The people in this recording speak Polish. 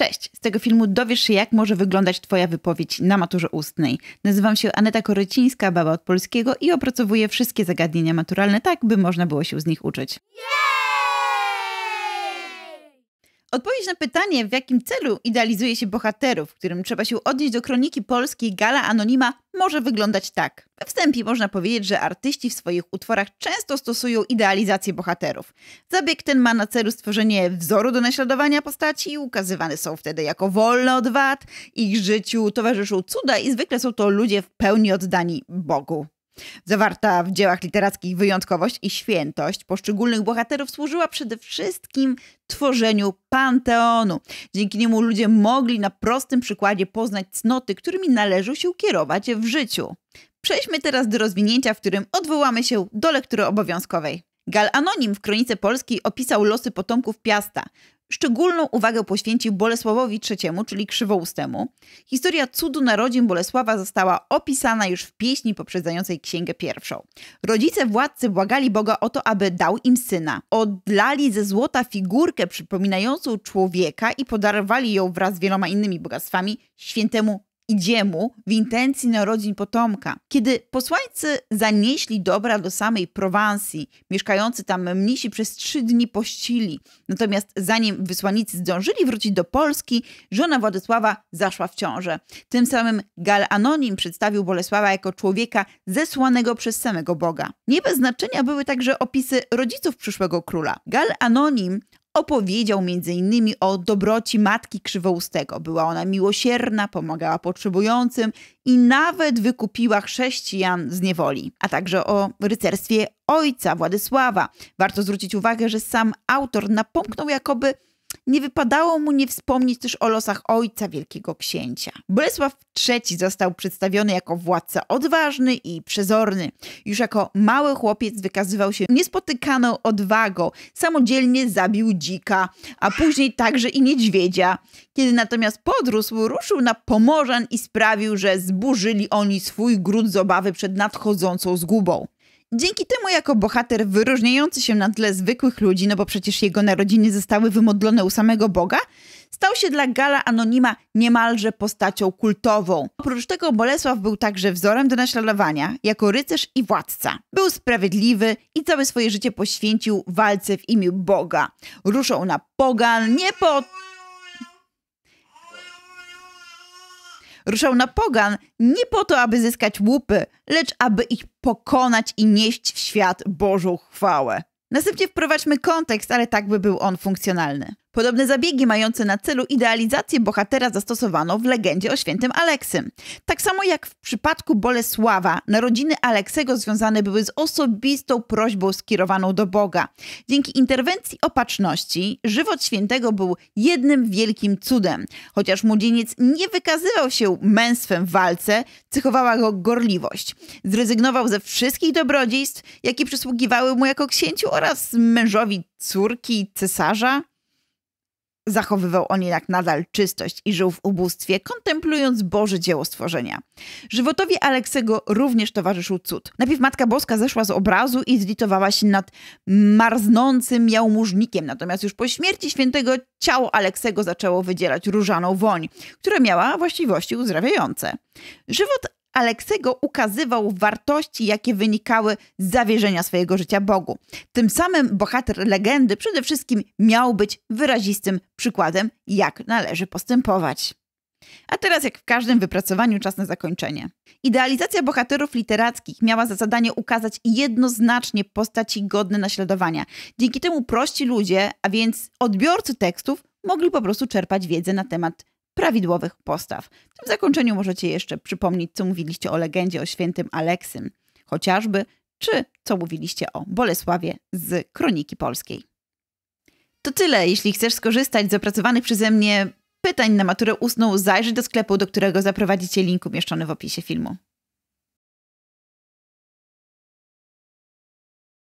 Cześć! Z tego filmu dowiesz się, jak może wyglądać Twoja wypowiedź na maturze ustnej. Nazywam się Aneta Korycińska, baba od polskiego i opracowuję wszystkie zagadnienia maturalne tak, by można było się z nich uczyć. Yeah! Odpowiedź na pytanie, w jakim celu idealizuje się bohaterów, którym trzeba się odnieść do kroniki polskiej Gala Anonima, może wyglądać tak. We wstępie można powiedzieć, że artyści w swoich utworach często stosują idealizację bohaterów. Zabieg ten ma na celu stworzenie wzoru do naśladowania postaci, ukazywane są wtedy jako wolne od wad, ich życiu towarzyszą cuda i zwykle są to ludzie w pełni oddani Bogu. Zawarta w dziełach literackich wyjątkowość i świętość poszczególnych bohaterów służyła przede wszystkim tworzeniu panteonu. Dzięki niemu ludzie mogli na prostym przykładzie poznać cnoty, którymi należy się kierować w życiu. Przejdźmy teraz do rozwinięcia, w którym odwołamy się do lektury obowiązkowej. Gal Anonim w Kronice Polskiej opisał losy potomków Piasta. Szczególną uwagę poświęcił Bolesławowi III, czyli Krzywoustemu. Historia cudu narodzin Bolesława została opisana już w pieśni poprzedzającej Księgę Pierwszą. Rodzice władcy błagali Boga o to, aby dał im syna. Odlali ze złota figurkę przypominającą człowieka i podarowali ją wraz z wieloma innymi bogactwami świętemu i dziemu w intencji narodzin potomka. Kiedy posłańcy zanieśli dobra do samej Prowansji, mieszkający tam mnisi przez trzy dni pościli. Natomiast zanim wysłannicy zdążyli wrócić do Polski, żona Władysława zaszła w ciążę. Tym samym Gal Anonim przedstawił Bolesława jako człowieka zesłanego przez samego Boga. Nie bez znaczenia były także opisy rodziców przyszłego króla. Gal Anonim Opowiedział m.in. o dobroci matki Krzywoustego. Była ona miłosierna, pomagała potrzebującym i nawet wykupiła chrześcijan z niewoli, a także o rycerstwie ojca Władysława. Warto zwrócić uwagę, że sam autor napomknął jakoby nie wypadało mu nie wspomnieć też o losach ojca Wielkiego Księcia. Bolesław III został przedstawiony jako władca odważny i przezorny. Już jako mały chłopiec wykazywał się niespotykaną odwagą. Samodzielnie zabił dzika, a później także i niedźwiedzia. Kiedy natomiast podrósł, ruszył na Pomorzan i sprawił, że zburzyli oni swój gród z obawy przed nadchodzącą zgubą. Dzięki temu jako bohater wyróżniający się na tle zwykłych ludzi, no bo przecież jego narodziny zostały wymodlone u samego Boga, stał się dla Gala Anonima niemalże postacią kultową. Oprócz tego Bolesław był także wzorem do naśladowania, jako rycerz i władca. Był sprawiedliwy i całe swoje życie poświęcił walce w imię Boga. Ruszał na pogan, nie po ruszał na pogan nie po to, aby zyskać łupy, lecz aby ich pokonać i nieść w świat Bożą chwałę. Następnie wprowadźmy kontekst, ale tak by był on funkcjonalny. Podobne zabiegi mające na celu idealizację bohatera zastosowano w legendzie o świętym Aleksym. Tak samo jak w przypadku Bolesława, narodziny Aleksego związane były z osobistą prośbą skierowaną do Boga. Dzięki interwencji opatrzności żywot świętego był jednym wielkim cudem. Chociaż młodzieniec nie wykazywał się męstwem w walce, cechowała go gorliwość. Zrezygnował ze wszystkich dobrodziejstw, jakie przysługiwały mu jako księciu oraz mężowi córki cesarza. Zachowywał on jednak nadal czystość i żył w ubóstwie, kontemplując Boże dzieło stworzenia. Żywotowi Aleksego również towarzyszył cud. Najpierw Matka Boska zeszła z obrazu i zlitowała się nad marznącym jałmużnikiem, natomiast już po śmierci świętego ciało Aleksego zaczęło wydzielać różaną woń, która miała właściwości uzdrawiające. Żywot Aleksego ukazywał wartości, jakie wynikały z zawierzenia swojego życia Bogu. Tym samym bohater legendy przede wszystkim miał być wyrazistym przykładem, jak należy postępować. A teraz, jak w każdym wypracowaniu, czas na zakończenie. Idealizacja bohaterów literackich miała za zadanie ukazać jednoznacznie postaci godne naśladowania. Dzięki temu prości ludzie, a więc odbiorcy tekstów, mogli po prostu czerpać wiedzę na temat prawidłowych postaw. W zakończeniu możecie jeszcze przypomnieć, co mówiliście o legendzie o świętym Aleksym, chociażby, czy co mówiliście o Bolesławie z Kroniki Polskiej. To tyle, jeśli chcesz skorzystać z opracowanych przeze mnie pytań na maturę ustną, zajrzyj do sklepu, do którego zaprowadzicie link umieszczony w opisie filmu.